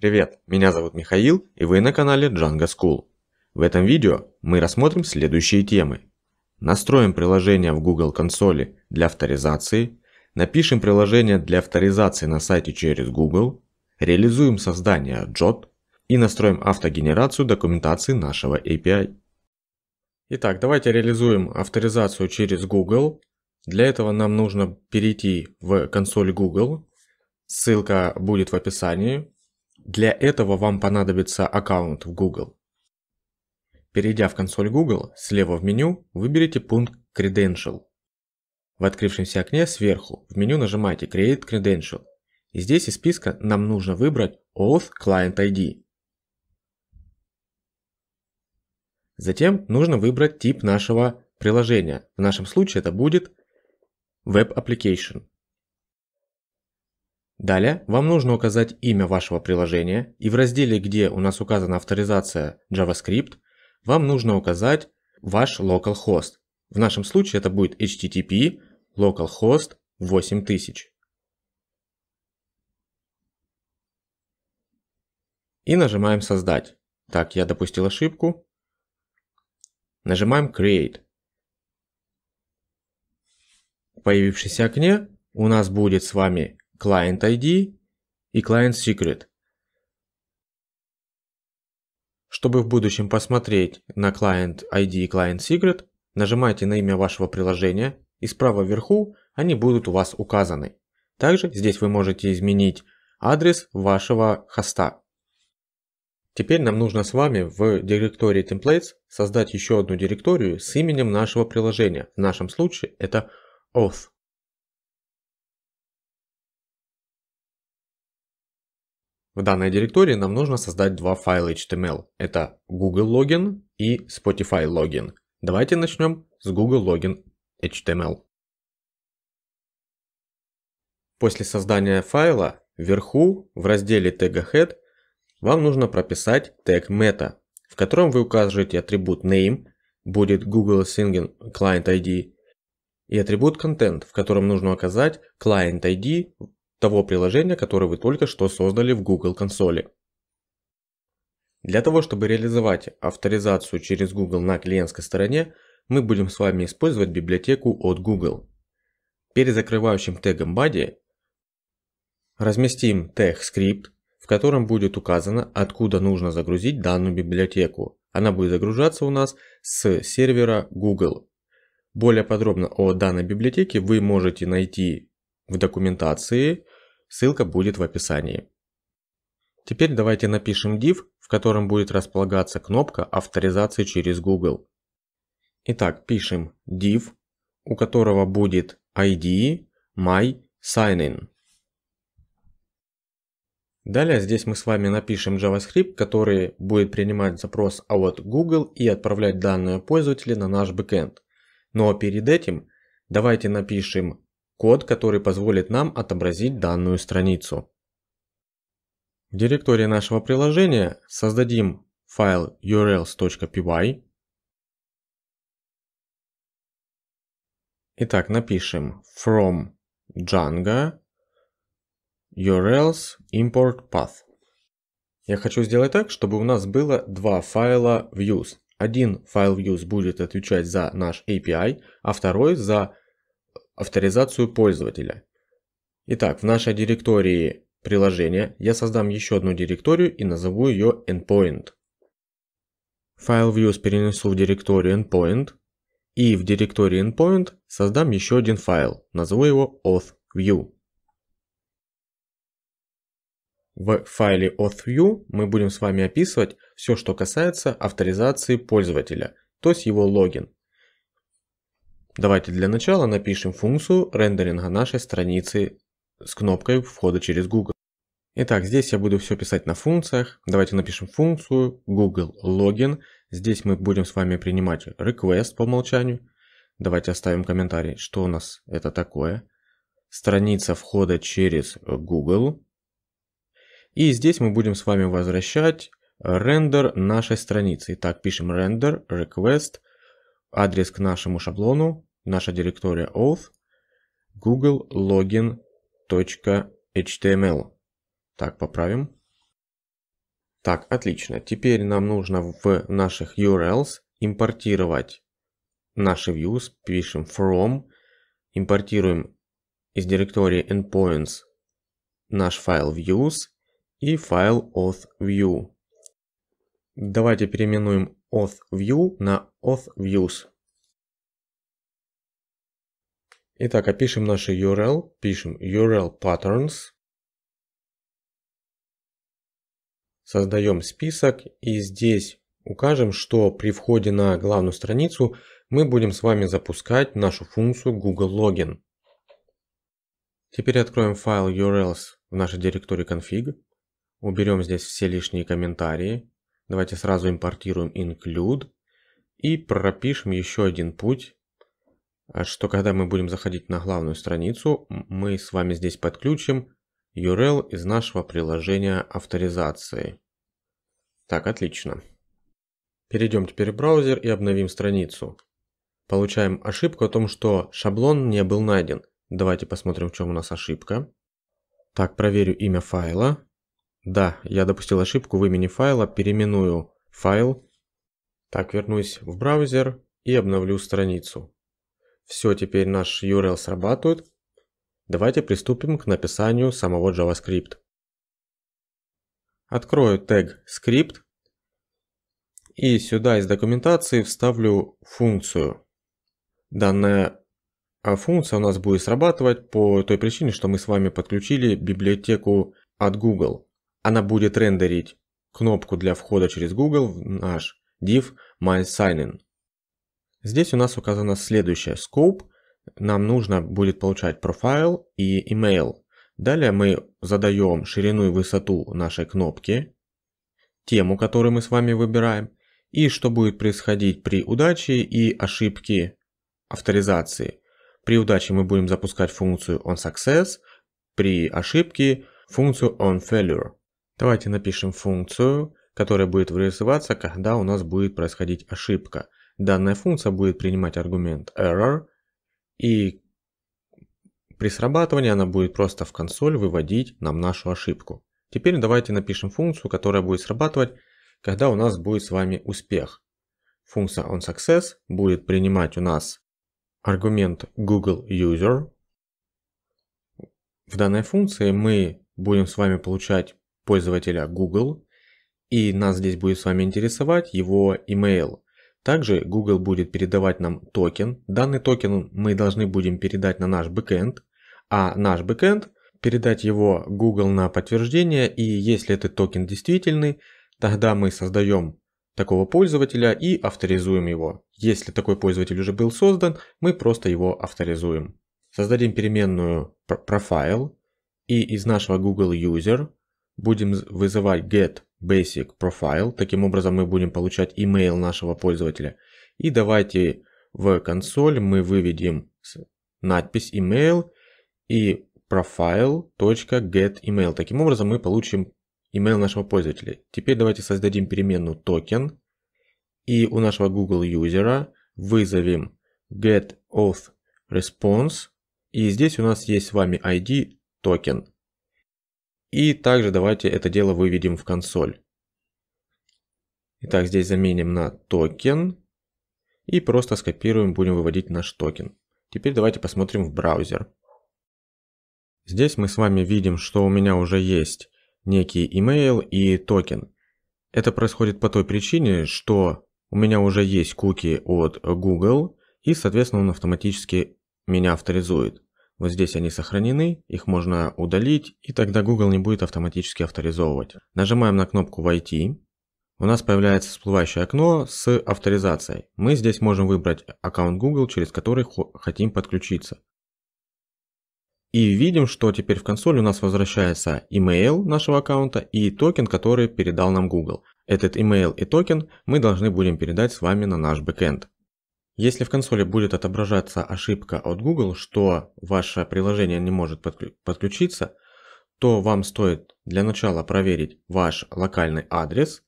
Привет, меня зовут Михаил и вы на канале Django School. В этом видео мы рассмотрим следующие темы. Настроим приложение в Google консоли для авторизации, напишем приложение для авторизации на сайте через Google, реализуем создание JOT и настроим автогенерацию документации нашего API. Итак, давайте реализуем авторизацию через Google. Для этого нам нужно перейти в консоль Google. Ссылка будет в описании. Для этого вам понадобится аккаунт в Google. Перейдя в консоль Google, слева в меню выберите пункт Credential. В открывшемся окне сверху в меню нажимайте Create Credential. И здесь из списка нам нужно выбрать Auth Client ID. Затем нужно выбрать тип нашего приложения. В нашем случае это будет Web Application. Далее вам нужно указать имя вашего приложения и в разделе, где у нас указана авторизация JavaScript, вам нужно указать ваш localhost. В нашем случае это будет http localhost 8000. И нажимаем «Создать». Так, я допустил ошибку. Нажимаем «Create». В появившемся окне у нас будет с вами Client ID и Client Secret. Чтобы в будущем посмотреть на Client ID и Client Secret, нажимайте на имя вашего приложения и справа вверху они будут у вас указаны. Также здесь вы можете изменить адрес вашего хоста. Теперь нам нужно с вами в директории Templates создать еще одну директорию с именем нашего приложения. В нашем случае это auth. В данной директории нам нужно создать два файла HTML. Это Google Login и Spotify Login. Давайте начнем с Google Login HTML. После создания файла вверху в разделе тега head вам нужно прописать тег meta, в котором вы укажете атрибут name, будет Google Singing Client ID, и атрибут content, в котором нужно указать Client ID того приложения, которое вы только что создали в Google консоли. Для того, чтобы реализовать авторизацию через Google на клиентской стороне, мы будем с вами использовать библиотеку от Google. Перед закрывающим тегом body разместим тег скрипт, в котором будет указано, откуда нужно загрузить данную библиотеку. Она будет загружаться у нас с сервера Google. Более подробно о данной библиотеке вы можете найти в документации, ссылка будет в описании. Теперь давайте напишем div, в котором будет располагаться кнопка авторизации через Google. Итак, пишем div, у которого будет ID my signin. Далее здесь мы с вами напишем JavaScript, который будет принимать запрос от Google и отправлять данные пользователя на наш бэкэнд. Но перед этим давайте напишем код, который позволит нам отобразить данную страницу. В директории нашего приложения создадим файл urls.py. Итак, напишем from Django urls import path. Я хочу сделать так, чтобы у нас было два файла views. Один файл views будет отвечать за наш API, а второй за авторизацию пользователя. Итак, в нашей директории приложения я создам еще одну директорию и назову ее endpoint. Файл views перенесу в директорию endpoint и в директории endpoint создам еще один файл, назову его authView. В файле authView мы будем с вами описывать все, что касается авторизации пользователя, то есть его логин. Давайте для начала напишем функцию рендеринга нашей страницы с кнопкой входа через Google. Итак, здесь я буду все писать на функциях. Давайте напишем функцию Google Login. Здесь мы будем с вами принимать request по умолчанию. Давайте оставим комментарий, что у нас это такое. Страница входа через Google. И здесь мы будем с вами возвращать рендер нашей страницы. Итак, пишем render request адрес к нашему шаблону наша директория auth google login .html эм Так, поправим. Так, отлично. Теперь нам нужно в наших URLs импортировать наши views. Пишем from, импортируем из директории endpoints наш файл views и файл auth view Давайте переименуем auth view на auth views Итак, опишем нашу URL, пишем URL patterns, создаем список и здесь укажем, что при входе на главную страницу мы будем с вами запускать нашу функцию Google Login. Теперь откроем файл URLs в нашей директории config, уберем здесь все лишние комментарии, давайте сразу импортируем include и пропишем еще один путь а что когда мы будем заходить на главную страницу, мы с вами здесь подключим URL из нашего приложения авторизации. Так, отлично. Перейдем теперь в браузер и обновим страницу. Получаем ошибку о том, что шаблон не был найден. Давайте посмотрим, в чем у нас ошибка. Так, проверю имя файла. Да, я допустил ошибку в имени файла, переименую файл. Так, вернусь в браузер и обновлю страницу. Все, теперь наш URL срабатывает. Давайте приступим к написанию самого JavaScript. Открою тег script и сюда из документации вставлю функцию. Данная а, функция у нас будет срабатывать по той причине, что мы с вами подключили библиотеку от Google. Она будет рендерить кнопку для входа через Google в наш div MySignin. Здесь у нас указано следующее scope. Нам нужно будет получать профайл и email. Далее мы задаем ширину и высоту нашей кнопки, тему, которую мы с вами выбираем, и что будет происходить при удаче и ошибке авторизации. При удаче мы будем запускать функцию onSuccess, при ошибке функцию onFailure. Давайте напишем функцию, которая будет вырисоваться, когда у нас будет происходить ошибка – Данная функция будет принимать аргумент error, и при срабатывании она будет просто в консоль выводить нам нашу ошибку. Теперь давайте напишем функцию, которая будет срабатывать, когда у нас будет с вами успех. Функция onSuccess будет принимать у нас аргумент Google User. В данной функции мы будем с вами получать пользователя Google, и нас здесь будет с вами интересовать его email. Также Google будет передавать нам токен. Данный токен мы должны будем передать на наш бэкэнд, а наш бэкэнд передать его Google на подтверждение, и если этот токен действительный, тогда мы создаем такого пользователя и авторизуем его. Если такой пользователь уже был создан, мы просто его авторизуем. Создадим переменную profile и из нашего Google User будем вызывать get basic profile. Таким образом мы будем получать email нашего пользователя. И давайте в консоль мы выведем надпись email и profile.getEmail. Таким образом мы получим email нашего пользователя. Теперь давайте создадим переменную токен и у нашего Google юзера вызовем getAuthResponse. И здесь у нас есть с вами ID токен. И также давайте это дело выведем в консоль. Итак, здесь заменим на токен. И просто скопируем, будем выводить наш токен. Теперь давайте посмотрим в браузер. Здесь мы с вами видим, что у меня уже есть некий email и токен. Это происходит по той причине, что у меня уже есть куки от Google, и, соответственно, он автоматически меня авторизует. Вот здесь они сохранены, их можно удалить, и тогда Google не будет автоматически авторизовывать. Нажимаем на кнопку «Войти». У нас появляется всплывающее окно с авторизацией. Мы здесь можем выбрать аккаунт Google, через который хотим подключиться. И видим, что теперь в консоль у нас возвращается email нашего аккаунта и токен, который передал нам Google. Этот email и токен мы должны будем передать с вами на наш бэкэнд. Если в консоли будет отображаться ошибка от Google, что ваше приложение не может подключиться, то вам стоит для начала проверить ваш локальный адрес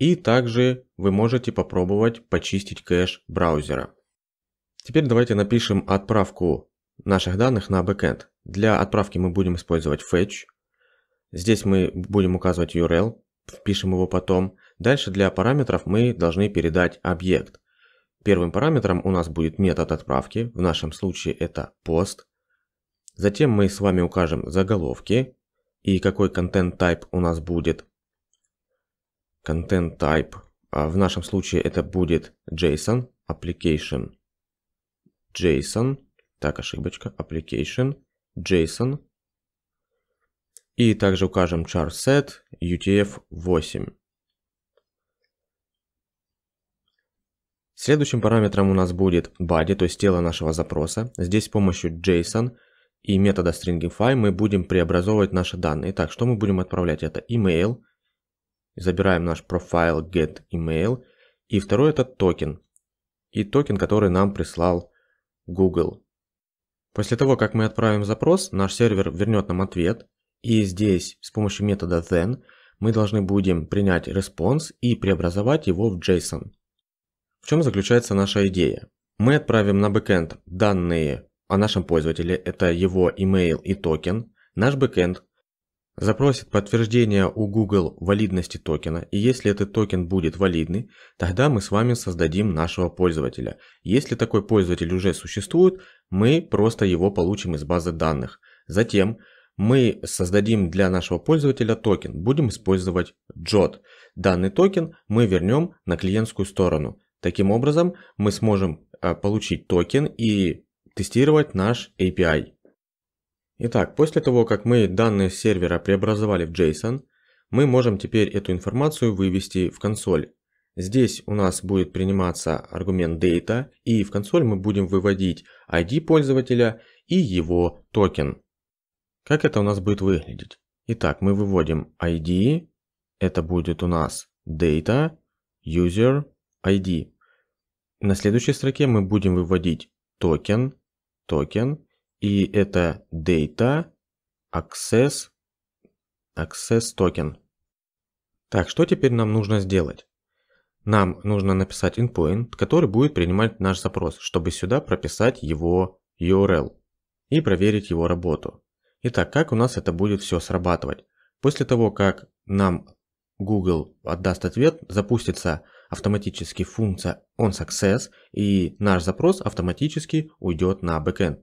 и также вы можете попробовать почистить кэш браузера. Теперь давайте напишем отправку наших данных на бэкэнд. Для отправки мы будем использовать fetch. Здесь мы будем указывать URL, впишем его потом. Дальше для параметров мы должны передать объект – Первым параметром у нас будет метод отправки, в нашем случае это пост. Затем мы с вами укажем заголовки и какой контент type у нас будет. Content type, а в нашем случае это будет JSON, application, JSON, так ошибочка, application, JSON. И также укажем char set UTF-8. Следующим параметром у нас будет body, то есть тело нашего запроса. Здесь с помощью JSON и метода stringify мы будем преобразовывать наши данные. Итак, что мы будем отправлять? Это email. Забираем наш profile get email И второй это токен. И токен, который нам прислал Google. После того, как мы отправим запрос, наш сервер вернет нам ответ. И здесь с помощью метода then мы должны будем принять response и преобразовать его в JSON. В чем заключается наша идея? Мы отправим на бэкэнд данные о нашем пользователе, это его email и токен. Наш бэкэнд запросит подтверждение у Google валидности токена, и если этот токен будет валидный, тогда мы с вами создадим нашего пользователя. Если такой пользователь уже существует, мы просто его получим из базы данных. Затем мы создадим для нашего пользователя токен, будем использовать JOT. Данный токен мы вернем на клиентскую сторону. Таким образом, мы сможем а, получить токен и тестировать наш API. Итак, после того, как мы данные с сервера преобразовали в JSON, мы можем теперь эту информацию вывести в консоль. Здесь у нас будет приниматься аргумент data, и в консоль мы будем выводить ID пользователя и его токен. Как это у нас будет выглядеть? Итак, мы выводим ID, это будет у нас data, user, ID. На следующей строке мы будем выводить токен, токен, и это data access, access токен. Так, что теперь нам нужно сделать? Нам нужно написать endpoint, который будет принимать наш запрос, чтобы сюда прописать его URL и проверить его работу. Итак, как у нас это будет все срабатывать? После того, как нам Google отдаст ответ, запустится автоматически функция onSuccess и наш запрос автоматически уйдет на backend.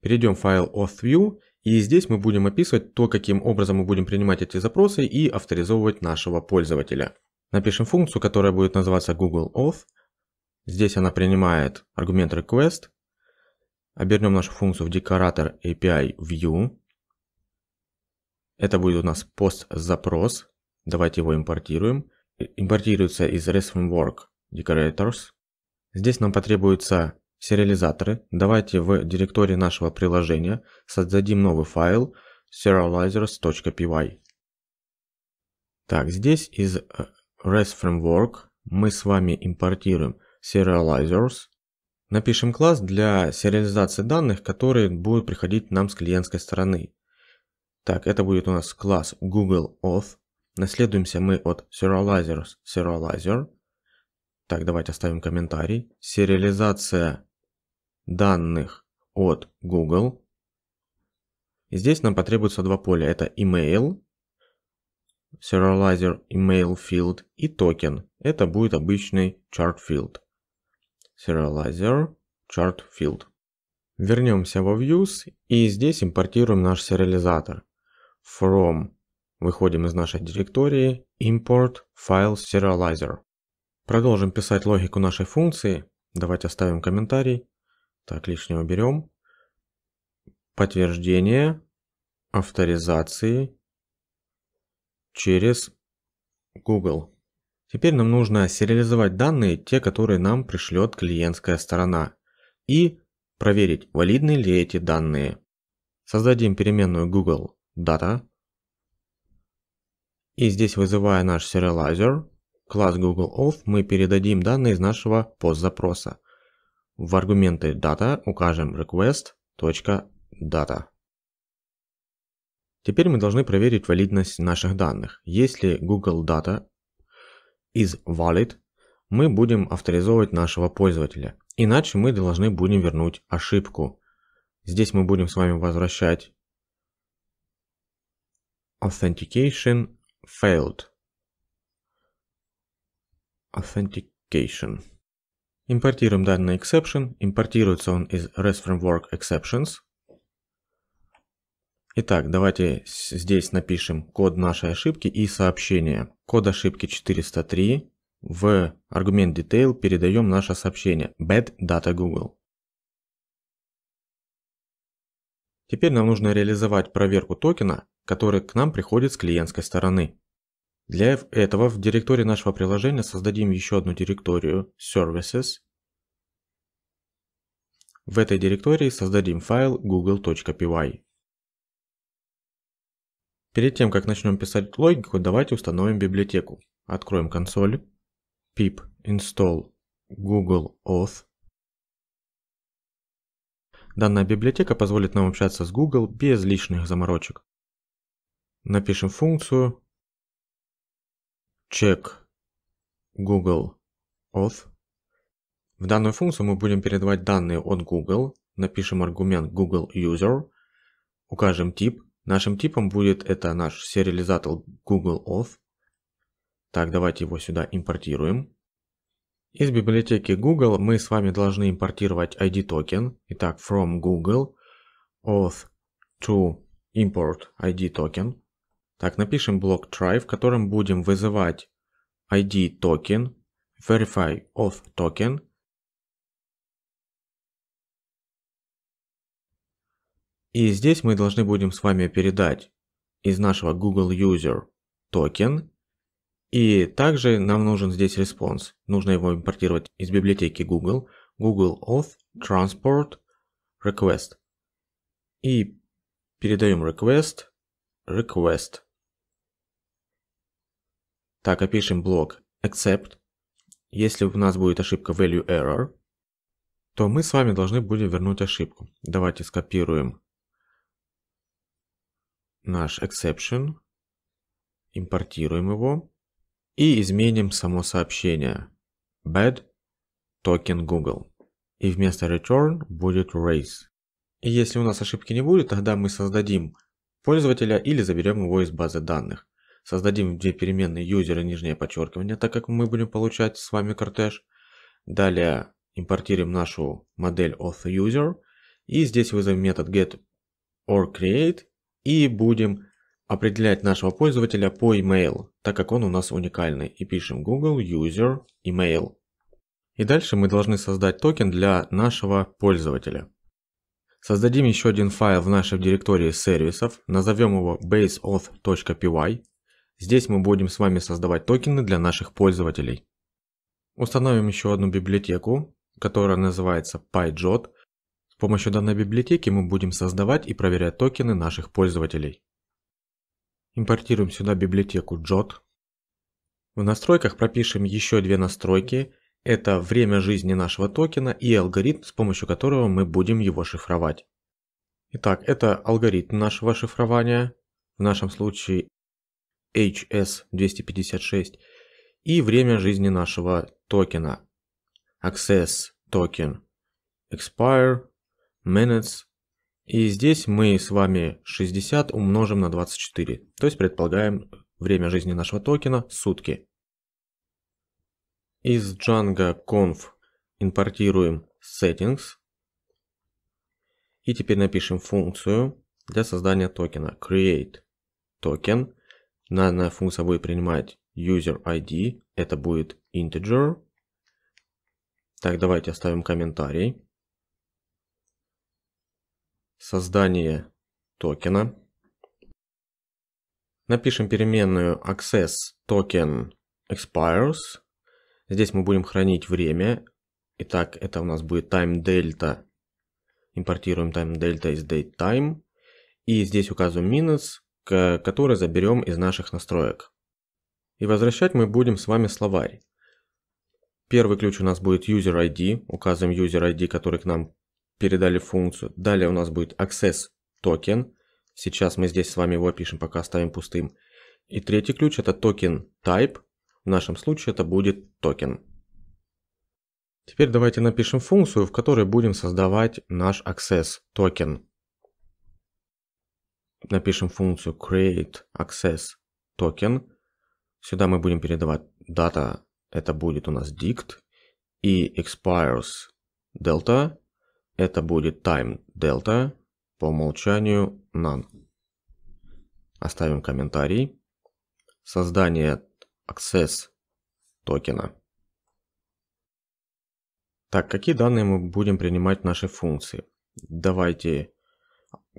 Перейдем в файл authView и здесь мы будем описывать то, каким образом мы будем принимать эти запросы и авторизовывать нашего пользователя. Напишем функцию, которая будет называться Google Auth. Здесь она принимает аргумент request. Обернем нашу функцию в декоратор API View. Это будет у нас пост-запрос. Давайте его импортируем импортируется из ResFramework Decorators. Здесь нам потребуются сериализаторы. Давайте в директории нашего приложения создадим новый файл serializers.py. Так, здесь из э, REST Framework мы с вами импортируем serializers. Напишем класс для сериализации данных, которые будут приходить нам с клиентской стороны. Так, это будет у нас класс Google Auth. Наследуемся мы от serializers serializer. Так, давайте оставим комментарий. Сериализация данных от Google. И здесь нам потребуется два поля. Это email, serializer email field и токен. Это будет обычный chart field. Serializer chart field. Вернемся во views и здесь импортируем наш сериализатор. From Выходим из нашей директории import file serializer. Продолжим писать логику нашей функции. Давайте оставим комментарий. Так, лишнего уберем. Подтверждение авторизации через Google. Теперь нам нужно сериализовать данные, те, которые нам пришлет клиентская сторона, и проверить, валидны ли эти данные. Создадим переменную Google Data и здесь, вызывая наш Serializer, класс GoogleAuth, мы передадим данные из нашего пост-запроса. В аргументы data укажем request.data. Теперь мы должны проверить валидность наших данных. Если Google Data is valid, мы будем авторизовывать нашего пользователя. Иначе мы должны будем вернуть ошибку. Здесь мы будем с вами возвращать authentication failed. Authentication. Импортируем данный exception. Импортируется он из REST Framework Exceptions. Итак, давайте здесь напишем код нашей ошибки и сообщение. Код ошибки 403. В аргумент detail передаем наше сообщение bad data Google. Теперь нам нужно реализовать проверку токена который к нам приходит с клиентской стороны. Для этого в директории нашего приложения создадим еще одну директорию Services. В этой директории создадим файл google.py. Перед тем, как начнем писать логику, давайте установим библиотеку. Откроем консоль. pip install google auth. Данная библиотека позволит нам общаться с Google без лишних заморочек. Напишем функцию check Google auth. В данную функцию мы будем передавать данные от Google. Напишем аргумент Google user. Укажем тип. Нашим типом будет это наш сериализатор Google auth. Так, давайте его сюда импортируем. Из библиотеки Google мы с вами должны импортировать ID токен. Итак, from Google auth to import ID токен. Так, напишем блок try, в котором будем вызывать ID токен, verify of токен. И здесь мы должны будем с вами передать из нашего Google User токен. И также нам нужен здесь response, Нужно его импортировать из библиотеки Google. Google Auth Transport Request. И передаем request request. Так, опишем блок except. Если у нас будет ошибка value error, то мы с вами должны будем вернуть ошибку. Давайте скопируем наш exception, импортируем его и изменим само сообщение bad token Google. И вместо return будет raise. И если у нас ошибки не будет, тогда мы создадим пользователя или заберем его из базы данных. Создадим две переменные user и нижнее подчеркивание, так как мы будем получать с вами кортеж. Далее импортируем нашу модель authUser. И здесь вызовем метод get_or_create и будем определять нашего пользователя по email, так как он у нас уникальный. И пишем google user email. И дальше мы должны создать токен для нашего пользователя. Создадим еще один файл в нашей директории сервисов, назовем его baseauth.py Здесь мы будем с вами создавать токены для наших пользователей. Установим еще одну библиотеку, которая называется PyJot. С помощью данной библиотеки мы будем создавать и проверять токены наших пользователей. Импортируем сюда библиотеку JOT. В настройках пропишем еще две настройки. Это время жизни нашего токена и алгоритм, с помощью которого мы будем его шифровать. Итак, это алгоритм нашего шифрования. В нашем случае HS256 и время жизни нашего токена. Access токен. Expire, minutes. И здесь мы с вами 60 умножим на 24. То есть предполагаем время жизни нашего токена сутки. Из Django conf импортируем settings. И теперь напишем функцию для создания токена create token Данная функция будет принимать user ID, это будет integer. Так, давайте оставим комментарий. Создание токена. Напишем переменную access token expires. Здесь мы будем хранить время. Итак, это у нас будет time delta. Импортируем time delta из date time. И здесь указываем минус который заберем из наших настроек. И возвращать мы будем с вами словарь. Первый ключ у нас будет user ID, указываем user ID, который к нам передали функцию. Далее у нас будет access token Сейчас мы здесь с вами его пишем, пока оставим пустым. И третий ключ это token type. В нашем случае это будет токен. Теперь давайте напишем функцию, в которой будем создавать наш access token напишем функцию create access token. Сюда мы будем передавать дата, это будет у нас dict, и expires delta, это будет time delta, по умолчанию none. Оставим комментарий. Создание access токена. Так, какие данные мы будем принимать в нашей функции? Давайте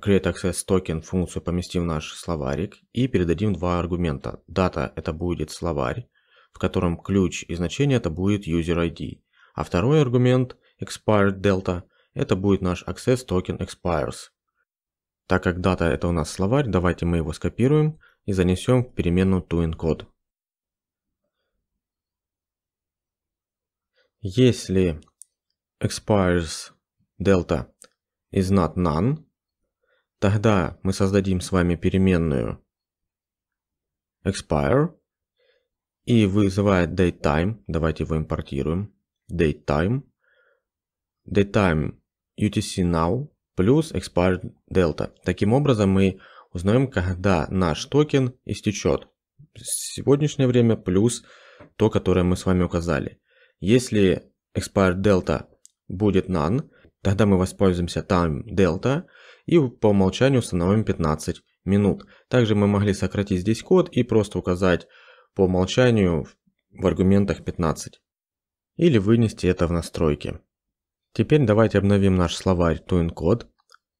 create access токен функцию поместим в наш словарик и передадим два аргумента. Дата это будет словарь, в котором ключ и значение это будет user ID. А второй аргумент expired delta это будет наш access токен expires. Так как дата это у нас словарь, давайте мы его скопируем и занесем в переменную toEncode. Если expires delta is not none, Тогда мы создадим с вами переменную expire и вызывает datetime. Давайте его импортируем. datetime datetime UTC now плюс expire delta. Таким образом мы узнаем, когда наш токен истечет. Сегодняшнее время плюс то, которое мы с вами указали. Если expire delta будет none, тогда мы воспользуемся time delta – и по умолчанию установим 15 минут. Также мы могли сократить здесь код и просто указать по умолчанию в аргументах 15. Или вынести это в настройки. Теперь давайте обновим наш словарь TuneCode.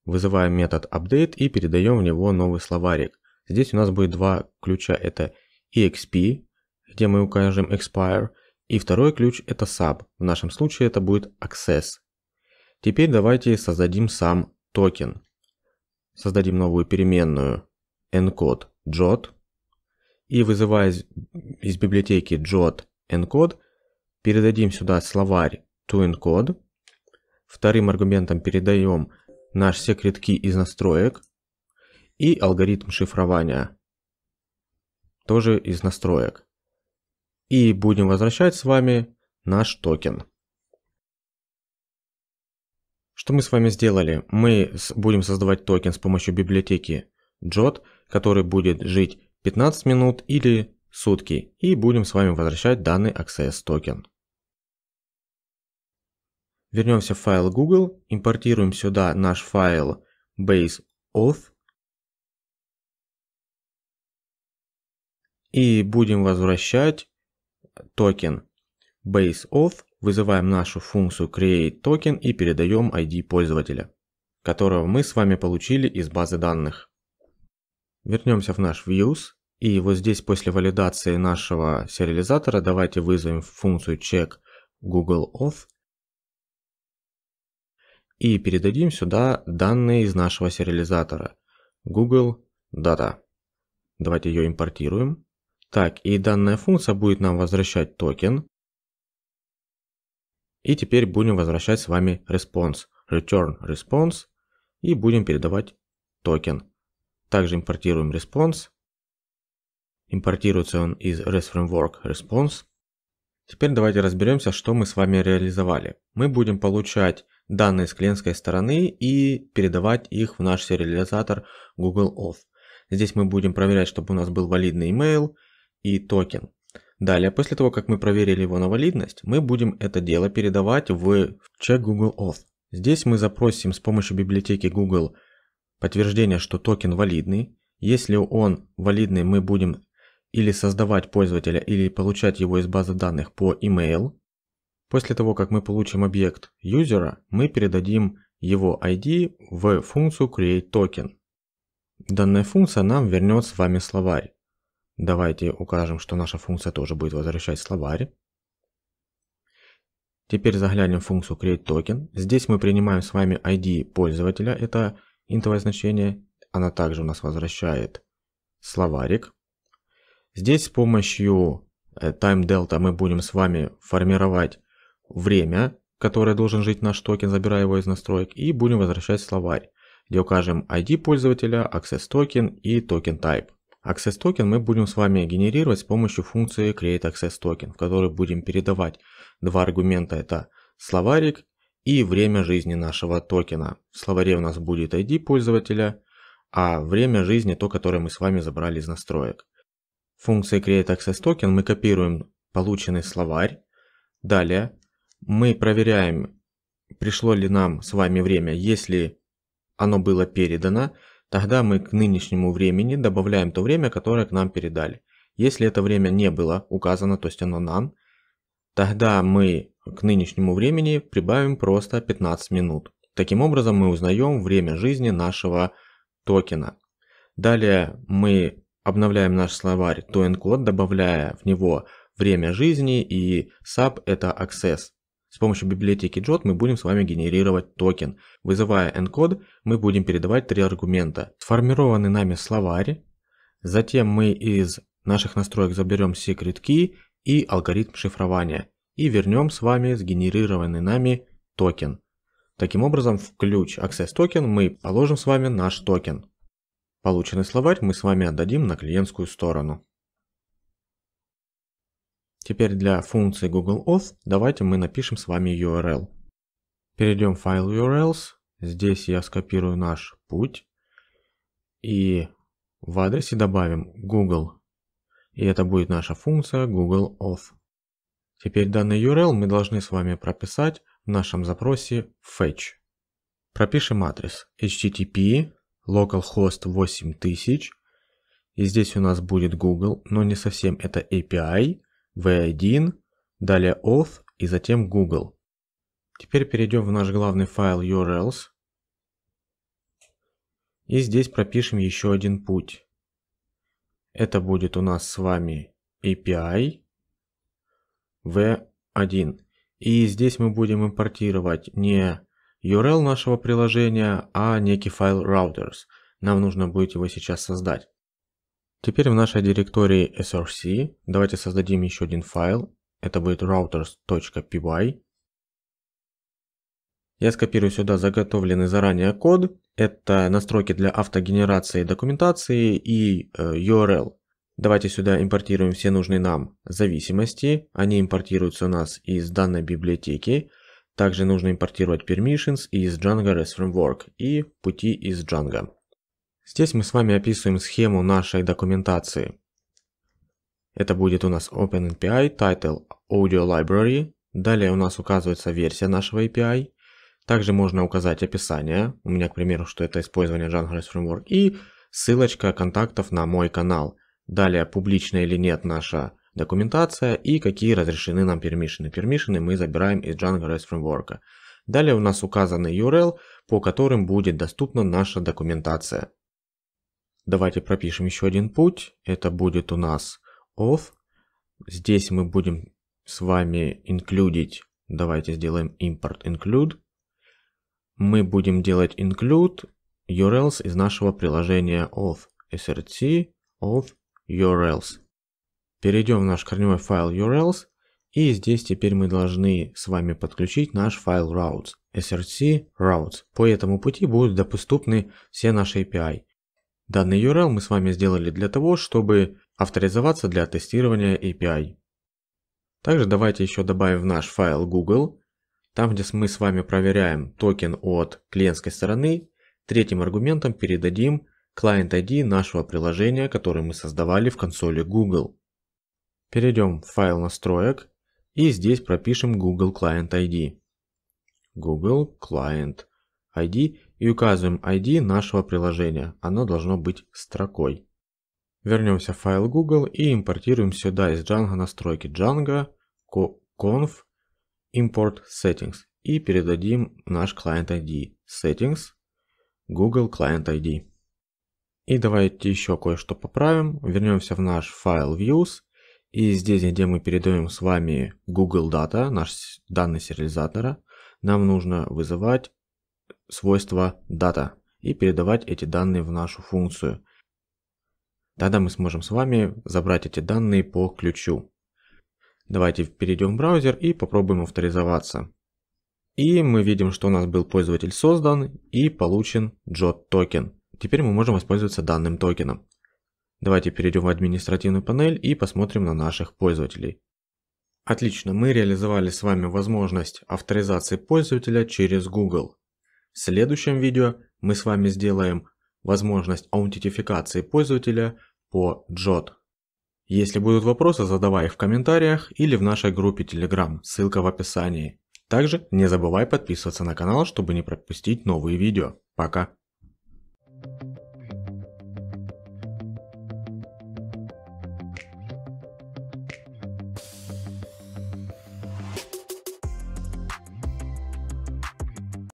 Вызываем метод update и передаем в него новый словарик. Здесь у нас будет два ключа, это exp, где мы укажем expire, и второй ключ это sub, в нашем случае это будет access. Теперь давайте создадим сам токен создадим новую переменную encode jot и вызывая из, из библиотеки jot encode, передадим сюда словарь toEncode. Вторым аргументом передаем наш секрет key из настроек и алгоритм шифрования тоже из настроек. И будем возвращать с вами наш токен. Что мы с вами сделали? Мы будем создавать токен с помощью библиотеки JOT, который будет жить 15 минут или сутки, и будем с вами возвращать данный Access токен. Вернемся в файл Google, импортируем сюда наш файл base.auth, и будем возвращать токен base.auth вызываем нашу функцию createToken и передаем ID пользователя, которого мы с вами получили из базы данных. Вернемся в наш views и вот здесь после валидации нашего сериализатора давайте вызовем функцию check Google auth и передадим сюда данные из нашего сериализатора Google Data. Давайте ее импортируем. Так, и данная функция будет нам возвращать токен, и теперь будем возвращать с вами response, return response и будем передавать токен. Также импортируем response. Импортируется он из REST Framework response. Теперь давайте разберемся, что мы с вами реализовали. Мы будем получать данные с клиентской стороны и передавать их в наш сериализатор Google Auth. Здесь мы будем проверять, чтобы у нас был валидный email и токен. Далее, после того, как мы проверили его на валидность, мы будем это дело передавать в check Google Auth. Здесь мы запросим с помощью библиотеки Google подтверждение, что токен валидный. Если он валидный, мы будем или создавать пользователя, или получать его из базы данных по email. После того, как мы получим объект юзера, мы передадим его ID в функцию createToken. Данная функция нам вернет с вами словарь. Давайте укажем, что наша функция тоже будет возвращать словарь. Теперь заглянем в функцию createToken. Здесь мы принимаем с вами ID пользователя, это интовое значение. Она также у нас возвращает словарик. Здесь с помощью э, TimeDelta мы будем с вами формировать время, которое должен жить наш токен, забирая его из настроек, и будем возвращать словарь, где укажем ID пользователя, access токен и токен type. Access токен мы будем с вами генерировать с помощью функции create access token, в которой будем передавать два аргумента, это словарик и время жизни нашего токена. В словаре у нас будет ID пользователя, а время жизни то, которое мы с вами забрали из настроек. В функции create access token мы копируем полученный словарь. Далее мы проверяем, пришло ли нам с вами время, если оно было передано, Тогда мы к нынешнему времени добавляем то время, которое к нам передали. Если это время не было указано, то есть оно нам, тогда мы к нынешнему времени прибавим просто 15 минут. Таким образом мы узнаем время жизни нашего токена. Далее мы обновляем наш словарь toencode, добавляя в него время жизни и sub это access. С помощью библиотеки JOT мы будем с вами генерировать токен. Вызывая encode, мы будем передавать три аргумента. Сформированный нами словарь, затем мы из наших настроек заберем secret key и алгоритм шифрования. И вернем с вами сгенерированный нами токен. Таким образом, в ключ Access токен мы положим с вами наш токен. Полученный словарь мы с вами отдадим на клиентскую сторону. Теперь для функции Google Auth давайте мы напишем с вами URL. Перейдем в файл URLs. Здесь я скопирую наш путь. И в адресе добавим Google. И это будет наша функция Google Auth. Теперь данный URL мы должны с вами прописать в нашем запросе fetch. Пропишем адрес http localhost 8000. И здесь у нас будет Google, но не совсем это API, v1, далее auth и затем google. Теперь перейдем в наш главный файл urls. И здесь пропишем еще один путь. Это будет у нас с вами API v1. И здесь мы будем импортировать не URL нашего приложения, а некий файл routers. Нам нужно будет его сейчас создать. Теперь в нашей директории src давайте создадим еще один файл. Это будет routers.py. Я скопирую сюда заготовленный заранее код. Это настройки для автогенерации документации и э, URL. Давайте сюда импортируем все нужные нам зависимости. Они импортируются у нас из данной библиотеки. Также нужно импортировать permissions из Django REST Framework и пути из Django. Здесь мы с вами описываем схему нашей документации. Это будет у нас OpenAPI, Title Audio Library. Далее у нас указывается версия нашего API. Также можно указать описание. У меня, к примеру, что это использование Jungle Framework. И ссылочка контактов на мой канал. Далее, публичная или нет наша документация и какие разрешены нам пермишины. Пермишины мы забираем из Django REST Framework. Далее у нас указаны URL, по которым будет доступна наша документация. Давайте пропишем еще один путь. Это будет у нас of. Здесь мы будем с вами инклюдить. Давайте сделаем import include. Мы будем делать include URLs из нашего приложения of src of URLs. Перейдем в наш корневой файл URLs. И здесь теперь мы должны с вами подключить наш файл routes, src routes. По этому пути будут доступны все наши API. Данный URL мы с вами сделали для того, чтобы авторизоваться для тестирования API. Также давайте еще добавим в наш файл Google, там где мы с вами проверяем токен от клиентской стороны, третьим аргументом передадим client ID нашего приложения, который мы создавали в консоли Google. Перейдем в файл настроек и здесь пропишем Google Client ID. Google Client ID и указываем ID нашего приложения. Оно должно быть строкой. Вернемся в файл Google и импортируем сюда из Django настройки Django, conf, import settings и передадим наш client ID settings, Google client ID. И давайте еще кое-что поправим. Вернемся в наш файл views и здесь, где мы передаем с вами Google Data, наш данные сериализатора, нам нужно вызывать свойство data и передавать эти данные в нашу функцию. Тогда мы сможем с вами забрать эти данные по ключу. Давайте перейдем в браузер и попробуем авторизоваться. И мы видим, что у нас был пользователь создан и получен JOT токен. Теперь мы можем воспользоваться данным токеном. Давайте перейдем в административную панель и посмотрим на наших пользователей. Отлично, мы реализовали с вами возможность авторизации пользователя через Google. В следующем видео мы с вами сделаем возможность аутентификации пользователя по JOT. Если будут вопросы, задавай их в комментариях или в нашей группе Telegram, ссылка в описании. Также не забывай подписываться на канал, чтобы не пропустить новые видео. Пока!